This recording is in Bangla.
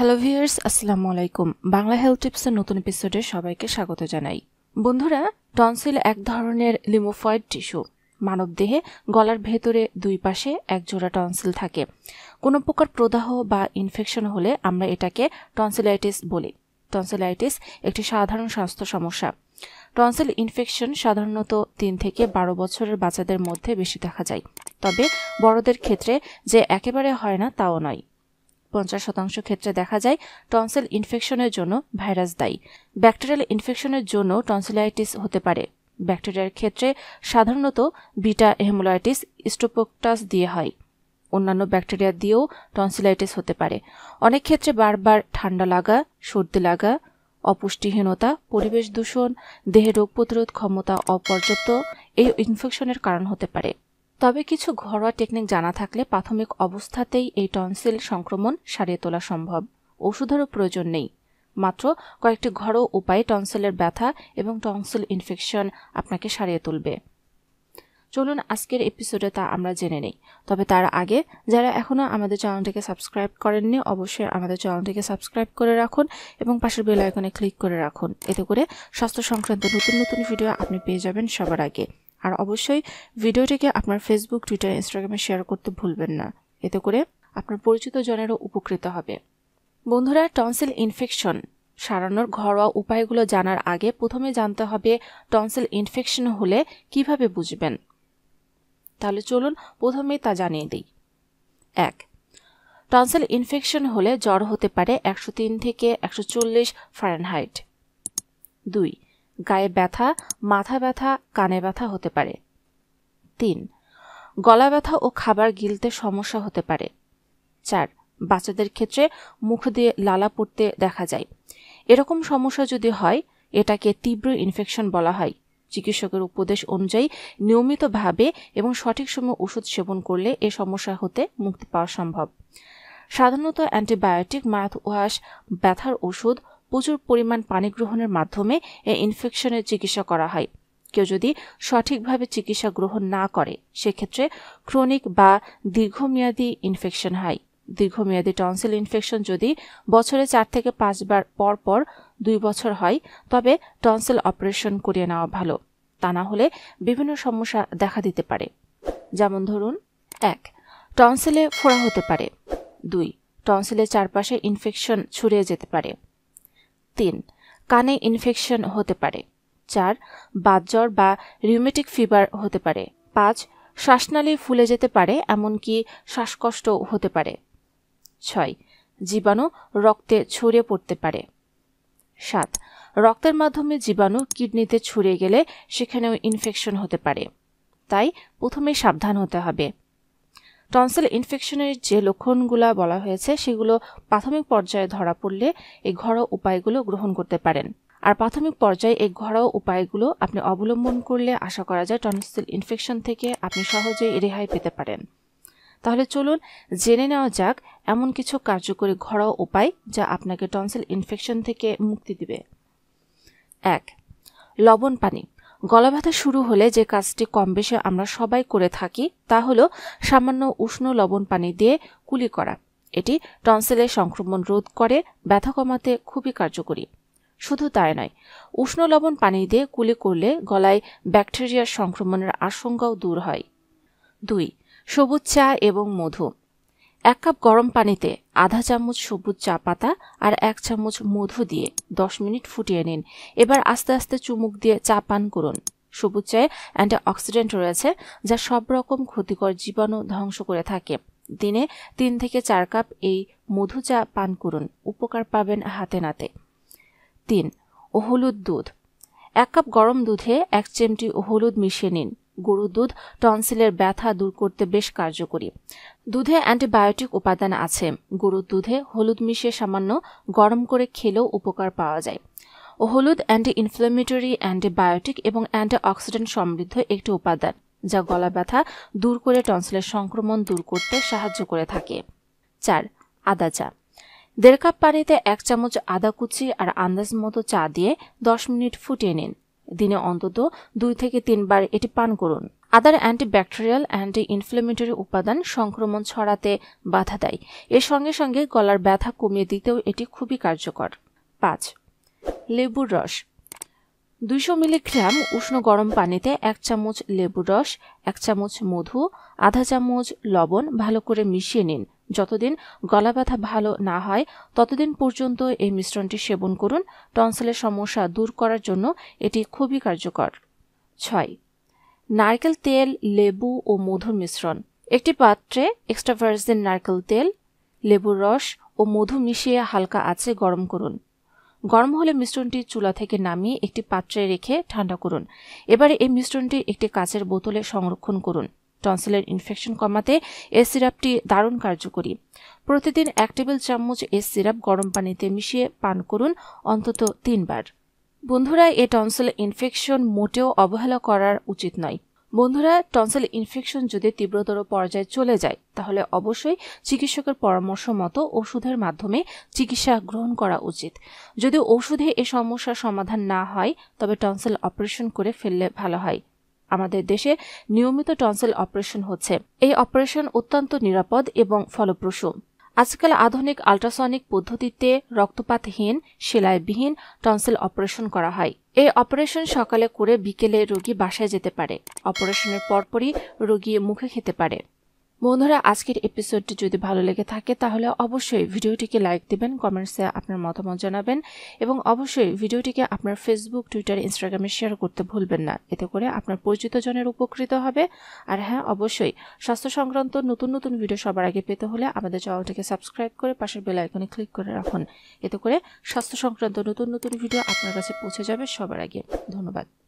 হ্যালো ভিউয়ার্স আসসালামু আলাইকুম বাংলা হেলথ টিপসের নতুন এপিসোডে সবাইকে স্বাগত জানাই বন্ধুরা টনসিল এক ধরনের লিমোফয়েড টিস্যু মানবদেহে গলার ভেতরে দুই পাশে এক জোড়া টনসিল থাকে কোনো প্রকার প্রদাহ বা ইনফেকশন হলে আমরা এটাকে টনসিলাইটিস বলি টনসিলাইটিস একটি সাধারণ স্বাস্থ্য সমস্যা টনসিল ইনফেকশন সাধারণত তিন থেকে বারো বছরের বাচ্চাদের মধ্যে বেশি দেখা যায় তবে বড়দের ক্ষেত্রে যে একেবারে হয় না তাও নয় পঞ্চাশ শতাংশ ক্ষেত্রে দেখা যায় টনসেল ইনফেকশনের জন্য ভাইরাস দায়ী ব্যাকটেরিয়াল ইনফেকশনের জন্য টনসিলাইটিস হতে পারে ব্যাকটেরিয়ার ক্ষেত্রে সাধারণত বিটা হেমোলাইটিস স্টোপোকটাস দিয়ে হয় অন্যান্য ব্যাকটেরিয়া দিয়েও টনসিলাইটিস হতে পারে অনেক ক্ষেত্রে বারবার ঠান্ডা লাগা সর্দি লাগা অপুষ্টিহীনতা পরিবেশ দূষণ দেহে রোগ প্রতিরোধ ক্ষমতা অপর্যাপ্ত এই ইনফেকশনের কারণ হতে পারে তবে কিছু ঘরোয়া টেকনিক জানা থাকলে প্রাথমিক অবস্থাতেই এই টনসিল সংক্রমণ সারিয়ে তোলা সম্ভব ওষুধেরও প্রয়োজন নেই মাত্র কয়েকটি ঘরোয়া উপায়ে টনসিলের ব্যথা এবং টনসিল ইনফেকশন আপনাকে সারিয়ে তুলবে চলুন আজকের এপিসোডে তা আমরা জেনে নেই তবে তার আগে যারা এখনও আমাদের চ্যানেলটিকে সাবস্ক্রাইব করেননি অবশ্যই আমাদের চ্যানেলটিকে সাবস্ক্রাইব করে রাখুন এবং পাশের বেল আইকনে ক্লিক করে রাখুন এতে করে স্বাস্থ্য সংক্রান্ত নতুন নতুন ভিডিও আপনি পেয়ে যাবেন সবার আগে আর অবশ্যই ভিডিওটিকে আপনার ফেসবুক টুইটার ইনস্টাগ্রামে শেয়ার করতে ভুলবেন না এতে করে আপনার পরিচিত জনেরও উপকৃত হবে বন্ধুরা টনসিল ইনফেকশন সারানোর ঘরোয়া উপায়গুলো জানার আগে প্রথমে জানতে হবে টনসিল ইনফেকশন হলে কিভাবে বুঝবেন তাহলে চলুন প্রথমে তা জানিয়ে দিই এক টনসিল ইনফেকশন হলে জ্বর হতে পারে একশো তিন থেকে একশো চল্লিশ ফারেনহাইট দুই গায়ে ব্যথা মাথা ব্যথা কানে ব্যথা হতে পারে তিন গলা ব্যথা ও খাবার গিলতে সমস্যা হতে পারে চার বাচ্চাদের ক্ষেত্রে মুখ দিয়ে লালা পড়তে দেখা যায় এরকম সমস্যা যদি হয় এটাকে তীব্র ইনফেকশন বলা হয় চিকিৎসকের উপদেশ অনুযায়ী নিয়মিতভাবে এবং সঠিক সময় ওষুধ সেবন করলে এ সমস্যা হতে মুক্তি পাওয়া সম্ভব সাধারণত অ্যান্টিবায়োটিক ওয়াশ ব্যথার ওষুধ প্রচুর পরিমাণ পানি গ্রহণের মাধ্যমে এই ইনফেকশনের চিকিৎসা করা হয় কেউ যদি সঠিকভাবে চিকিৎসা গ্রহণ না করে সেক্ষেত্রে ক্রনিক বা দীর্ঘমেয়াদী ইনফেকশন হয় দীর্ঘমেয়াদী টনসিল ইনফেকশন যদি বছরে চার থেকে পাঁচবার পর পর দুই বছর হয় তবে টনসিল অপারেশন করিয়ে নেওয়া ভালো তা না হলে বিভিন্ন সমস্যা দেখা দিতে পারে যেমন ধরুন এক টনসিলে ফোড়া হতে পারে দুই টনসিলের চারপাশে ইনফেকশন ছড়িয়ে যেতে পারে তিন কানে ইনফেকশন হতে পারে চার বাতজ্বর বা রিউমেটিক ফিভার হতে পারে পাঁচ শ্বাসনালী ফুলে যেতে পারে এমনকি শ্বাসকষ্ট হতে পারে ছয় জীবাণু রক্তে ছড়িয়ে পড়তে পারে সাত রক্তের মাধ্যমে জীবাণু কিডনিতে ছড়িয়ে গেলে সেখানেও ইনফেকশন হতে পারে তাই প্রথমে সাবধান হতে হবে টনসেল ইনফেকশনের যে লক্ষণগুলো বলা হয়েছে সেগুলো প্রাথমিক পর্যায়ে ধরা পড়লে এই ঘরোয়া উপায়গুলো গ্রহণ করতে পারেন আর প্রাথমিক পর্যায়ে এই ঘরোয়া উপায়গুলো আপনি অবলম্বন করলে আশা করা যায় টনসেল ইনফেকশন থেকে আপনি সহজেই রেহাই পেতে পারেন তাহলে চলুন জেনে নেওয়া যাক এমন কিছু কার্যকরী ঘরোয়া উপায় যা আপনাকে টনসেল ইনফেকশন থেকে মুক্তি দিবে এক লবণ পানি গলা ব্যথা শুরু হলে যে কাজটি কম বেশি আমরা সবাই করে থাকি তা হলো সামান্য উষ্ণ লবণ পানি দিয়ে কুলি করা এটি টনসেলের সংক্রমণ রোধ করে ব্যথা কমাতে খুবই কার্যকরী শুধু তাই নয় উষ্ণ লবণ পানি দিয়ে কুলি করলে গলায় ব্যাকটেরিয়ার সংক্রমণের আশঙ্কাও দূর হয় দুই সবুজ চা এবং মধু এক কাপ গরম পানিতে আধা চামচ সবুজ চা পাতা আর এক চামচ মধু দিয়ে দশ মিনিট ফুটিয়ে নিন এবার আস্তে আস্তে চুমুক দিয়ে চা পান করুন সবুজ চায়ে অ্যান্টিঅক্সিডেন্ট রয়েছে যা সব রকম ক্ষতিকর জীবাণু ধ্বংস করে থাকে দিনে তিন থেকে চার কাপ এই মধু চা পান করুন উপকার পাবেন হাতে নাতে তিন হলুদ দুধ এক কাপ গরম দুধে এক চেমটি হলুদ মিশিয়ে নিন গরুর দুধ টনসিলের ব্যথা দূর করতে বেশ কার্যকরী দুধে অ্যান্টিবায়োটিক উপাদান আছে গরুর দুধে হলুদ মিশিয়ে সামান্য গরম করে খেলেও উপকার পাওয়া যায় ও হলুদ অ্যান্টি ইনফ্লামেটরি অ্যান্টিবায়োটিক এবং অ্যান্টিঅক্সিডেন্ট সমৃদ্ধ একটি উপাদান যা গলা ব্যথা দূর করে টনসিলের সংক্রমণ দূর করতে সাহায্য করে থাকে চার আদা চা দেড় কাপ পানিতে এক চামচ আদা কুচি আর আন্দাজ মতো চা দিয়ে দশ মিনিট ফুটিয়ে নিন দিনে অন্তত দুই থেকে তিনবার এটি পান করুন আদার অ্যান্টিব্যাকটেরিয়াল অ্যান্টি ইনফ্লেমেটরি উপাদান সংক্রমণ ছড়াতে বাধা দেয় এর সঙ্গে সঙ্গে গলার ব্যথা কমিয়ে দিতেও এটি খুবই কার্যকর পাঁচ লেবুর রস দুইশো মিলিগ্রাম উষ্ণ গরম পানিতে এক চামচ লেবু রস এক চামচ মধু আধা চামচ লবণ ভালো করে মিশিয়ে নিন যতদিন গলা ব্যথা ভালো না হয় ততদিন পর্যন্ত এই মিশ্রণটি সেবন করুন টনসেলের সমস্যা দূর করার জন্য এটি খুবই কার্যকর ছয় নারকেল তেল লেবু ও মধুর মিশ্রণ একটি পাত্রে এক্সট্রা ভার্জিন নারকেল তেল লেবুর রস ও মধু মিশিয়ে হালকা আছে গরম করুন গরম হলে মিশ্রণটি চুলা থেকে নামিয়ে একটি পাত্রে রেখে ঠান্ডা করুন এবারে এই মিশ্রণটি একটি কাচের বোতলে সংরক্ষণ করুন টনসিলের ইনফেকশন কমাতে এ সিরাপটি দারুণ কার্যকরী প্রতিদিন এক টেবিল চামচ এ সিরাপ গরম পানিতে মিশিয়ে পান করুন অন্তত তিনবার বন্ধুরা এ টনসিল ইনফেকশন মোটেও অবহেলা করার উচিত নয় বন্ধুরা টনসেল ইনফেকশন যদি তীব্রতর পর্যায়ে চলে যায় তাহলে অবশ্যই চিকিৎসকের পরামর্শ মতো ওষুধের মাধ্যমে চিকিৎসা গ্রহণ করা উচিত যদি ওষুধে এ সমস্যার সমাধান না হয় তবে টনসেল অপারেশন করে ফেললে ভালো হয় আমাদের দেশে নিয়মিত টনসেল অপারেশন হচ্ছে এই অপারেশন অত্যন্ত নিরাপদ এবং ফলপ্রসূ আজকাল আধুনিক আল্ট্রাসনিক পদ্ধতিতে রক্তপাতহীন সেলাইবিহীন টনসেল অপারেশন করা হয় এই অপারেশন সকালে করে বিকেলে রোগী বাসায় যেতে পারে অপারেশনের পরপরই রোগী মুখে খেতে পারে বন্ধুরা আজকের এপিসোডটি যদি ভালো লেগে থাকে তাহলে অবশ্যই ভিডিওটিকে লাইক দেবেন কমেন্টসে আপনার মতামত জানাবেন এবং অবশ্যই ভিডিওটিকে আপনার ফেসবুক টুইটার ইনস্টাগ্রামে শেয়ার করতে ভুলবেন না এতে করে আপনার পরিচিত জনের উপকৃত হবে আর হ্যাঁ অবশ্যই স্বাস্থ্য সংক্রান্ত নতুন নতুন ভিডিও সবার আগে পেতে হলে আমাদের চ্যানেলটিকে সাবস্ক্রাইব করে পাশের বেল আইকনে ক্লিক করে রাখুন এতে করে স্বাস্থ্য সংক্রান্ত নতুন নতুন ভিডিও আপনার কাছে পৌঁছে যাবে সবার আগে ধন্যবাদ